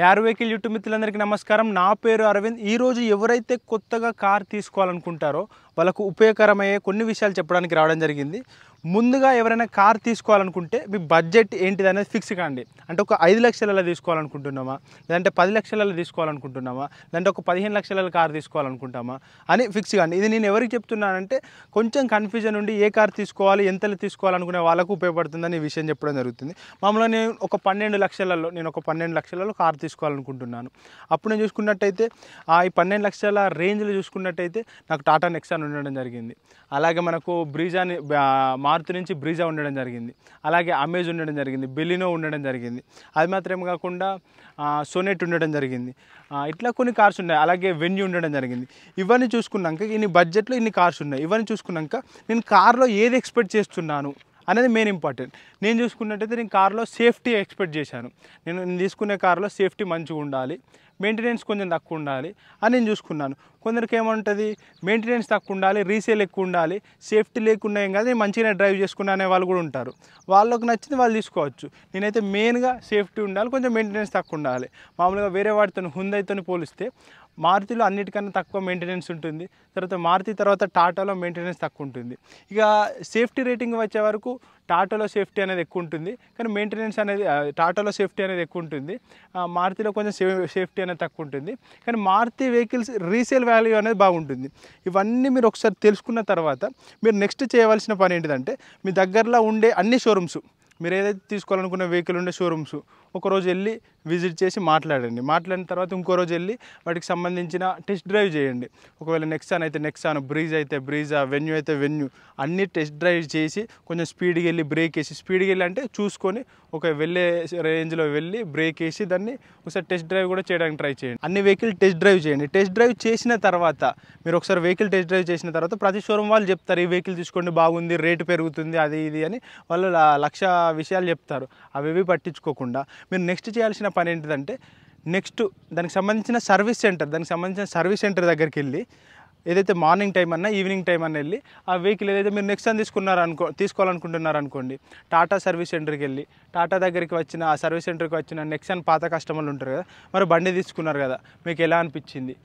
యార్ vehicle YouTube మిత్రులందరికీ నమస్కారం నా పేరు అరవింద్ ఈరోజు ఎవరైతే కొత్తగా కార్ తీసుకోవాలనుకుంటారో వాళ్ళకు ఉపయోగకరమయ్యే కొన్ని విషయాలు చెప్పడానికి రావడం జరిగింది ముందుగా ఎవరైనా కార్ తీసుకోవాలనుకుంటే మీ బడ్జెట్ ఏంటిది అనేది ఫిక్స్ కాండి అంటే ఒక ఐదు లక్షలలో తీసుకోవాలనుకుంటున్నామా లేదంటే పది లక్షలలో తీసుకోవాలనుకుంటున్నామా లేదంటే ఒక పదిహేను లక్షల కార్ తీసుకోవాలనుకుంటామా అని ఫిక్స్ కాండి ఇది నేను ఎవరికి చెప్తున్నానంటే కొంచెం కన్ఫ్యూజన్ ఉండి ఏ కార్ తీసుకోవాలి ఎంతలో తీసుకోవాలనుకునే వాళ్ళకు ఉపయోగపడుతుందని ఈ విషయం చెప్పడం జరుగుతుంది మామూలుగా నేను ఒక పన్నెండు లక్షలలో నేను ఒక పన్నెండు లక్షలలో కార్ తీసుకోవాలనుకుంటున్నాను అప్పుడు నేను చూసుకున్నట్టయితే ఈ పన్నెండు లక్షల రేంజ్లో చూసుకున్నట్టయితే నాకు టాటా నెక్సాన్ ఉండడం జరిగింది అలాగే మనకు బ్రీజా నార్త్ నుంచి బ్రీజా ఉండడం జరిగింది అలాగే అమేజ్ ఉండడం జరిగింది బెలినో ఉండడం జరిగింది అది మాత్రమే కాకుండా సోనెట్ ఉండడం జరిగింది ఇట్లా కొన్ని కార్స్ ఉన్నాయి అలాగే వెన్యూ ఉండడం జరిగింది ఇవన్నీ చూసుకున్నాక ఇన్ని బడ్జెట్లో ఇన్ని కార్స్ ఉన్నాయి ఇవన్నీ చూసుకున్నాక నేను కార్లో ఏది ఎక్స్పెక్ట్ చేస్తున్నాను అనేది మెయిన్ ఇంపార్టెంట్ నేను చూసుకున్నట్టయితే నేను కార్లో సేఫ్టీ ఎక్స్పెక్ట్ చేశాను నేను తీసుకునే కార్లో సేఫ్టీ మంచిగా ఉండాలి మెయింటెనెన్స్ కొంచెం తక్కువ ఉండాలి అని నేను చూసుకున్నాను కొందరికి ఏమంటుంది మెయింటెనెన్స్ తక్కువ ఉండాలి రీసేల్ ఎక్కువ ఉండాలి సేఫ్టీ లేకుండా ఏం కాదు మంచిగానే డ్రైవ్ చేసుకున్నా అనే వాళ్ళు కూడా ఉంటారు వాళ్ళకు నచ్చింది వాళ్ళు తీసుకోవచ్చు నేనైతే మెయిన్గా సేఫ్టీ ఉండాలి కొంచెం మెయింటెనెన్స్ తక్కువ ఉండాలి మామూలుగా వేరే వాటితో హుందైతో పోలిస్తే మారుతిలో అన్నిటికన్నా తక్కువ మెయింటెనెన్స్ ఉంటుంది తర్వాత మారుతి తర్వాత టాటాలో మెయింటెనెన్స్ తక్కువ ఉంటుంది ఇక సేఫ్టీ రేటింగ్ వచ్చే వరకు టాటాలో సేఫ్టీ అనేది ఎక్కువ ఉంటుంది కానీ మెయింటెనెన్స్ అనేది టాటాలో సేఫ్టీ అనేది ఎక్కువ ఉంటుంది మారుతిలో కొంచెం సేఫ్టీ అనేది తక్కువ ఉంటుంది కానీ మారుతి వెహికల్స్ రీసేల్ వాల్యూ అనేది బాగుంటుంది ఇవన్నీ మీరు ఒకసారి తెలుసుకున్న తర్వాత మీరు నెక్స్ట్ చేయవలసిన పని ఏంటిదంటే మీ దగ్గరలో ఉండే అన్ని షోరూమ్స్ మీరు ఏదైతే తీసుకోవాలనుకున్న వెహికల్ ఉండే షోరూమ్స్ ఒకరోజు వెళ్ళి విజిట్ చేసి మాట్లాడండి మాట్లాడిన తర్వాత ఇంకో రోజు వెళ్ళి వాటికి సంబంధించిన టెస్ట్ డ్రైవ్ చేయండి ఒకవేళ నెక్సాన్ అయితే నెక్సాన్ బ్రీజ్ అయితే బ్రీజా వెన్యూ అయితే వెన్యూ అన్నీ టెస్ట్ డ్రైవ్ చేసి కొంచెం స్పీడ్కి వెళ్ళి బ్రేక్ వేసి స్పీడ్కి వెళ్ళి అంటే చూసుకొని ఒక వెళ్ళే రేంజ్లో వెళ్ళి బ్రేక్ వేసి దాన్ని ఒకసారి టెస్ట్ డ్రైవ్ కూడా చేయడానికి ట్రై చేయండి అన్ని వెహికల్ టెస్ట్ డ్రైవ్ చేయండి టెస్ట్ డ్రైవ్ చేసిన తర్వాత మీరు ఒకసారి వెహికల్ టెస్ట్ డ్రైవ్ చేసిన తర్వాత ప్రతి షోరూమ్ వాళ్ళు చెప్తారు ఈ వెహికల్ తీసుకోండి బాగుంది రేటు పెరుగుతుంది అది ఇది అని వాళ్ళు లక్ష విషయాలు చెప్తారు అవి పట్టించుకోకుండా మీరు నెక్స్ట్ చేయాల్సిన పని ఏంటిదంటే నెక్స్ట్ దానికి సంబంధించిన సర్వీస్ సెంటర్ దానికి సంబంధించిన సర్వీస్ సెంటర్ దగ్గరికి వెళ్ళి ఏదైతే మార్నింగ్ టైం అన్నా ఈవినింగ్ టైం అన్న వెళ్ళి ఆ వెహికల్ ఏదైతే మీరు నెక్స్ట్ తీసుకున్నారనుకో తీసుకోవాలనుకుంటున్నారనుకోండి టాటా సర్వీస్ సెంటర్కి వెళ్ళి టాటా దగ్గరికి వచ్చిన ఆ సర్వీస్ సెంటర్కి వచ్చిన నెక్స్ట్ పాత కస్టమర్లు ఉంటారు కదా మరి బండి తీసుకున్నారు కదా మీకు ఎలా అనిపించింది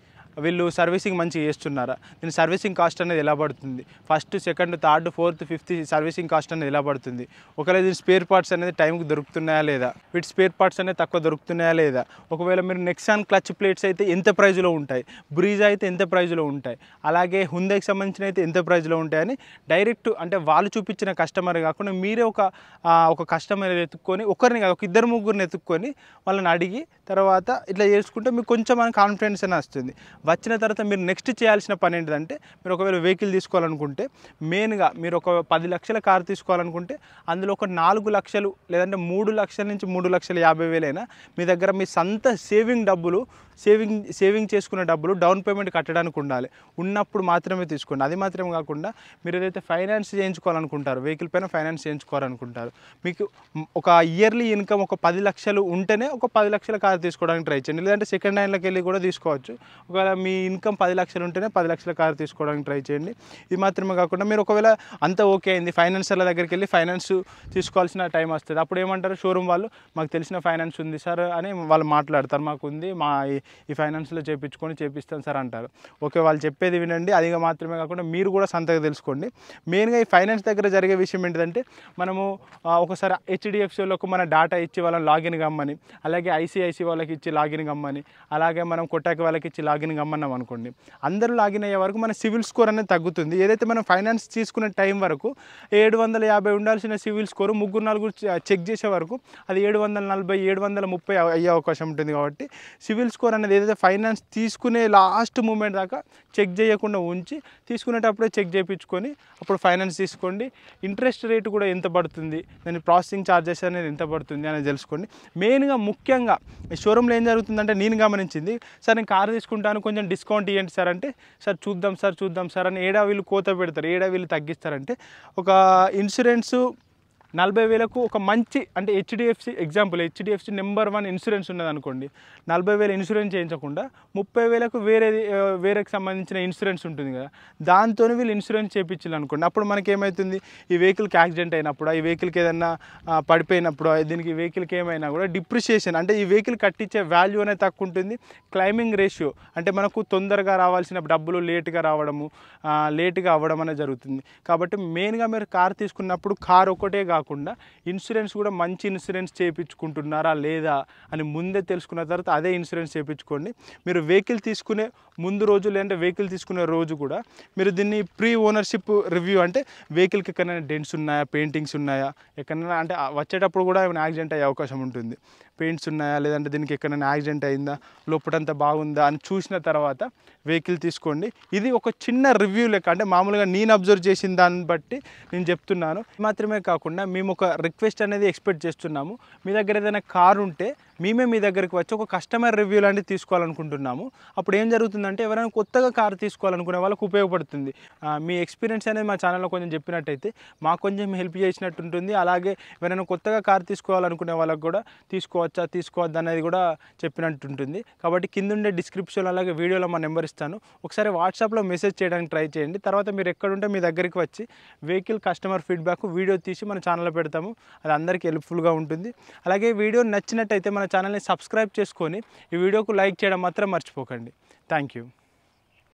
వీళ్ళు సర్వీసింగ్ మంచిగా చేస్తున్నారా దీని సర్వీసింగ్ కాస్ట్ అనేది ఎలా పడుతుంది first second third fourth fifth servicing cost అనేది ఎలా పడుతుంది ఒకవేళ దీని స్పేర్ పార్ట్స్ అనేది టైంకి దొరుకుతున్నాయా లేదా వీటి స్పేర్ పార్ట్స్ అనేది తక్కువ దొరుకుతున్నాయా లేదా ఒకవేళ మీరు నెక్సాన్ క్లచ్ ప్లేట్స్ అయితే ఎంత ప్రైజ్లో ఉంటాయి బ్రీజ్ అయితే ఎంత ప్రైజ్లో ఉంటాయి అలాగే హుందాకి సంబంధించిన అయితే ఎంత ప్రైజ్లో ఉంటాయని డైరెక్ట్ అంటే వాళ్ళు చూపించిన కస్టమర్ కాకుండా మీరే ఒక ఒక కస్టమర్ ఎత్తుక్కొని ఒకరిని కాదు ఒక ఇద్దరు ముగ్గురిని ఎత్తుక్కొని వాళ్ళని అడిగి తర్వాత ఇట్లా చేసుకుంటే మీకు కొంచెం కాన్ఫిడెన్స్ అని వస్తుంది వచ్చిన తర్వాత మీరు నెక్స్ట్ చేయాల్సిన పని ఏంటంటే మీరు ఒకవేళ వెహికల్ తీసుకోవాలనుకుంటే మెయిన్గా మీరు ఒక పది లక్షల కారు తీసుకోవాలనుకుంటే అందులో ఒక నాలుగు లక్షలు లేదంటే మూడు లక్షల నుంచి మూడు లక్షల యాభై వేలైనా మీ దగ్గర మీ సొంత సేవింగ్ డబ్బులు సేవింగ్ సేవింగ్ చేసుకున్న డబ్బులు డౌన్ పేమెంట్ కట్టడానికి ఉండాలి ఉన్నప్పుడు మాత్రమే తీసుకోండి అది మాత్రమే కాకుండా మీరు ఏదైతే ఫైనాన్స్ చేయించుకోవాలనుకుంటారు వెహికల్ పైన ఫైనాన్స్ చేయించుకోవాలనుకుంటారు మీకు ఒక ఇయర్లీ ఇన్కమ్ ఒక పది లక్షలు ఉంటేనే ఒక పది లక్షల కారు తీసుకోవడానికి ట్రై చేయండి లేదంటే సెకండ్ హ్యాండ్లోకి వెళ్ళి కూడా తీసుకోవచ్చు ఒకవేళ మీ ఇన్కమ్ పది లక్షలు ఉంటేనే పది లక్షల కారు తీసుకోవడానికి ట్రై చేయండి ఇది మాత్రమే కాకుండా మీరు ఒకవేళ అంత ఓకే అయింది ఫైనాన్సర్ల దగ్గరికి వెళ్ళి ఫైనాన్స్ తీసుకోవాల్సిన టైం వస్తుంది అప్పుడు ఏమంటారు షోరూమ్ వాళ్ళు మాకు తెలిసిన ఫైనాన్స్ ఉంది సార్ అని వాళ్ళు మాట్లాడతారు మాకు ఉంది మా ఈ ఫైనాన్స్లో చేయించుకొని చేపిస్తాం సార్ అంటారు ఓకే వాళ్ళు చెప్పేది వినండి అది మాత్రమే కాకుండా మీరు కూడా సంతగా తెలుసుకోండి మెయిన్గా ఈ ఫైనాన్స్ దగ్గర జరిగే విషయం ఏంటంటే మనము ఒకసారి హెచ్డిఎఫ్సిలకు మన డేటా ఇచ్చి వాళ్ళని లాగిన్ కమ్మని అలాగే ఐసిఐసి వాళ్ళకి ఇచ్చి లాగిన్ కమ్మని అలాగే మనం కొట్టాక వాళ్ళకి ఇచ్చి లాగిన్ కమ్మని రమ్మన్నాం అనుకోండి అందరూ లాగిన్ అయ్యే వరకు మన సివిల్ స్కోర్ అనేది తగ్గుతుంది ఏదైతే మనం ఫైనాన్స్ తీసుకునే టైం వరకు ఏడు వందల యాభై ఉండాల్సిన సివిల్ స్కోరు ముగ్గురు నలుగురు చెక్ చేసే వరకు అది ఏడు వందల నలభై ఏడు వందల ముప్పై అయ్యే అవకాశం ఉంటుంది కాబట్టి సివిల్ స్కోర్ అనేది ఏదైతే ఫైనాన్స్ తీసుకునే లాస్ట్ మూమెంట్ దాకా చెక్ చేయకుండా ఉంచి తీసుకునేటప్పుడే చెక్ చేయించుకొని అప్పుడు ఫైనాన్స్ తీసుకోండి ఇంట్రెస్ట్ రేటు కూడా ఎంత పడుతుంది దాని ప్రాసెసింగ్ ఛార్జెస్ అనేది ఎంత పడుతుంది అనేది తెలుసుకోండి మెయిన్గా ముఖ్యంగా షోరూంలో ఏం జరుగుతుందంటే నేను గమనించింది సరే నేను కారు తీసుకుంటాను కొంచెం డిస్కౌంట్ ఇవ్వండి సార్ అంటే సార్ చూద్దాం సార్ చూద్దాం సార్ అని ఏడా వీళ్ళు కోత పెడతారు ఏడా వీళ్ళు తగ్గిస్తారంటే ఒక ఇన్సూరెన్స్ నలభై వేలకు ఒక మంచి అంటే HDFC example HDFC number one insurance ఉన్నదనుకోండి నలభై వేలు ఇన్సూరెన్స్ చేయించకుండా ముప్పై వేలకు వేరే వేరేకి సంబంధించిన ఇన్సూరెన్స్ ఉంటుంది కదా దాంతో వీళ్ళు ఇన్సూరెన్స్ చేయించాలనుకోండి అనుకోండి అప్పుడు మనకి ఏమవుతుంది ఈ వెహికల్కి యాక్సిడెంట్ అయినప్పుడు ఈ వెహికల్కి ఏదన్నా పడిపోయినప్పుడు దీనికి వెహికల్కి ఏమైనా కూడా డిప్రిషియేషన్ అంటే ఈ వెహికల్ కట్టించే వాల్యూ అనేది తక్కువ ఉంటుంది క్లైమింగ్ రేషియో అంటే మనకు తొందరగా రావాల్సిన డబ్బులు లేట్గా రావడము లేట్గా అవ్వడం అనేది జరుగుతుంది కాబట్టి మెయిన్గా మీరు కార్ తీసుకున్నప్పుడు కార్ ఒకటే కాకుండా కాకుండా ఇన్సూరెన్స్ కూడా మంచి ఇన్సూరెన్స్ చేయించుకుంటున్నారా లేదా అని ముందే తెలుసుకున్న తర్వాత అదే ఇన్సూరెన్స్ చేయించుకోండి మీరు వెహికల్ తీసుకునే ముందు రోజు లేదంటే వెహికల్ తీసుకునే రోజు కూడా మీరు దీన్ని ప్రీ ఓనర్షిప్ రివ్యూ అంటే వెహికల్కి ఎక్కడైనా డెంట్స్ ఉన్నాయా పెయింటింగ్స్ ఉన్నాయా ఎక్కడైనా అంటే వచ్చేటప్పుడు కూడా ఏమైనా యాక్సిడెంట్ అయ్యే అవకాశం ఉంటుంది పెయింట్స్ ఉన్నాయా లేదంటే దీనికి ఎక్కడైనా యాక్సిడెంట్ అయిందా లోపటంతా బాగుందా అని చూసిన తర్వాత వెహికల్ తీసుకోండి ఇది ఒక చిన్న రివ్యూ లెక్క అంటే మామూలుగా నేను అబ్జర్వ్ చేసిన దాన్ని బట్టి నేను చెప్తున్నాను మాత్రమే కాకుండా మేము ఒక రిక్వెస్ట్ అనేది ఎక్స్పెక్ట్ చేస్తున్నాము మీ దగ్గర ఏదైనా కారు ఉంటే మేమే మీ దగ్గరికి వచ్చి ఒక కస్టమర్ రివ్యూ లాంటివి తీసుకోవాలనుకుంటున్నాము అప్పుడు ఏం జరుగుతుందంటే ఎవరైనా కొత్తగా కార్ తీసుకోవాలనుకునే వాళ్ళకు ఉపయోగపడుతుంది మీ ఎక్స్పీరియన్స్ అనేది మా ఛానల్లో కొంచెం చెప్పినట్టయితే మాకు కొంచెం హెల్ప్ చేసినట్టు ఉంటుంది అలాగే ఎవరైనా కొత్తగా కార్ తీసుకోవాలనుకునే వాళ్ళకు కూడా తీసుకోవచ్చా తీసుకోవద్దు అనేది కూడా చెప్పినట్టు ఉంటుంది కాబట్టి కింద ఉండే డిస్క్రిప్షన్ అలాగే వీడియోలో మా నెంబర్ ఇస్తాను ఒకసారి వాట్సాప్లో మెసేజ్ చేయడానికి ట్రై చేయండి తర్వాత మీరు ఎక్కడుంటే మీ దగ్గరికి వచ్చి వెహికల్ కస్టమర్ ఫీడ్బ్యాక్ వీడియో తీసి మన ఛానల్లో పెడతాము అది అందరికీ హెల్ప్ఫుల్గా ఉంటుంది అలాగే వీడియో నచ్చినట్టయితే మన ఛానల్ని సబ్స్క్రైబ్ చేసుకొని ఈ వీడియోకు లైక్ చేయడం మాత్రం మర్చిపోకండి థ్యాంక్ యూ